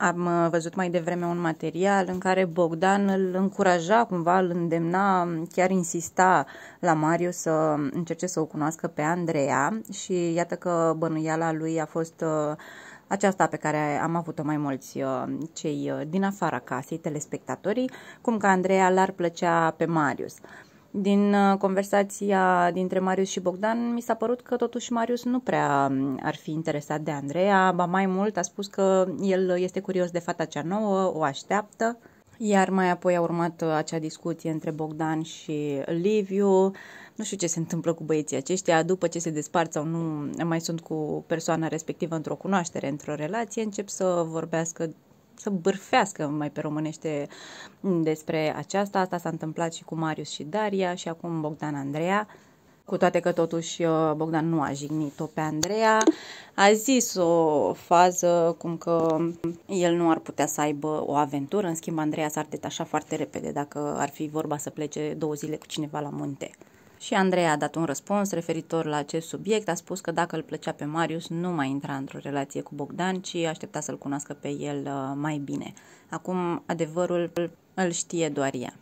Am uh, văzut mai devreme un material în care Bogdan îl încuraja, cumva îl îndemna, um, chiar insista la Marius să încerce să o cunoască pe Andreea și iată că bănuiala lui a fost uh, aceasta pe care am avut-o mai mulți uh, cei din afara casei, telespectatorii, cum că Andreea l-ar plăcea pe Marius. Din uh, conversația dintre Marius și Bogdan, mi s-a părut că totuși Marius nu prea mm, ar fi interesat de Andreea, ba mai mult a spus că el este curios de fata cea nouă, o așteaptă. Iar mai apoi a urmat uh, acea discuție între Bogdan și Liviu. Nu știu ce se întâmplă cu băieții aceștia. După ce se despart sau nu mai sunt cu persoana respectivă într-o cunoaștere, într-o relație, încep să vorbească să bârfească mai pe românește despre aceasta. Asta s-a întâmplat și cu Marius și Daria și acum Bogdan Andreea. Cu toate că totuși uh, Bogdan nu a jignit-o pe Andreea, a zis o fază cum că el nu ar putea să aibă o aventură, în schimb Andreea s-ar detașa foarte repede dacă ar fi vorba să plece două zile cu cineva la munte. Și Andreea a dat un răspuns referitor la acest subiect, a spus că dacă îl plăcea pe Marius, nu mai intra într-o relație cu Bogdan, ci aștepta să-l cunoască pe el uh, mai bine. Acum adevărul îl știe doar ea.